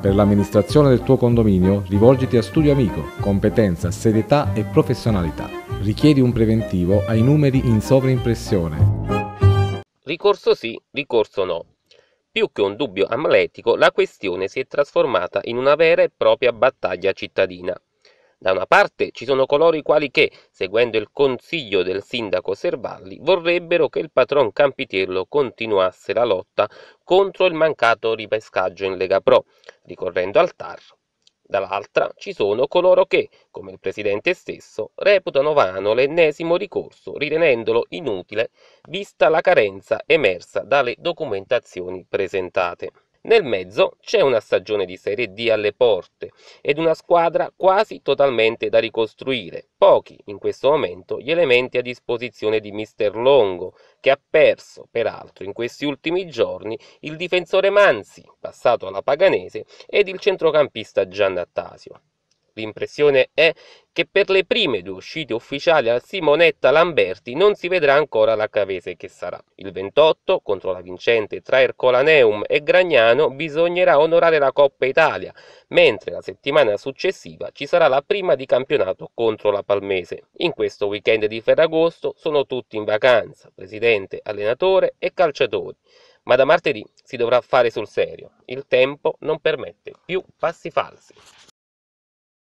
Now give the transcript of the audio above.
Per l'amministrazione del tuo condominio rivolgiti a Studio Amico, competenza, serietà e professionalità. Richiedi un preventivo ai numeri in sovraimpressione. Ricorso sì, ricorso no. Più che un dubbio amletico, la questione si è trasformata in una vera e propria battaglia cittadina. Da una parte ci sono coloro i quali che, seguendo il consiglio del sindaco Servalli, vorrebbero che il patron Campitiello continuasse la lotta contro il mancato ripescaggio in Lega Pro, ricorrendo al TAR. Dall'altra ci sono coloro che, come il presidente stesso, reputano vano l'ennesimo ricorso, ritenendolo inutile, vista la carenza emersa dalle documentazioni presentate. Nel mezzo c'è una stagione di Serie D alle porte ed una squadra quasi totalmente da ricostruire. Pochi in questo momento gli elementi a disposizione di Mister Longo, che ha perso peraltro in questi ultimi giorni il difensore Manzi, passato alla Paganese, ed il centrocampista Gian Giannattasio l'impressione è che per le prime due uscite ufficiali al Simonetta Lamberti non si vedrà ancora la cavese che sarà. Il 28 contro la vincente tra Ercolaneum e Gragnano bisognerà onorare la Coppa Italia, mentre la settimana successiva ci sarà la prima di campionato contro la Palmese. In questo weekend di Ferragosto sono tutti in vacanza, presidente, allenatore e calciatori ma da martedì si dovrà fare sul serio. Il tempo non permette più passi falsi.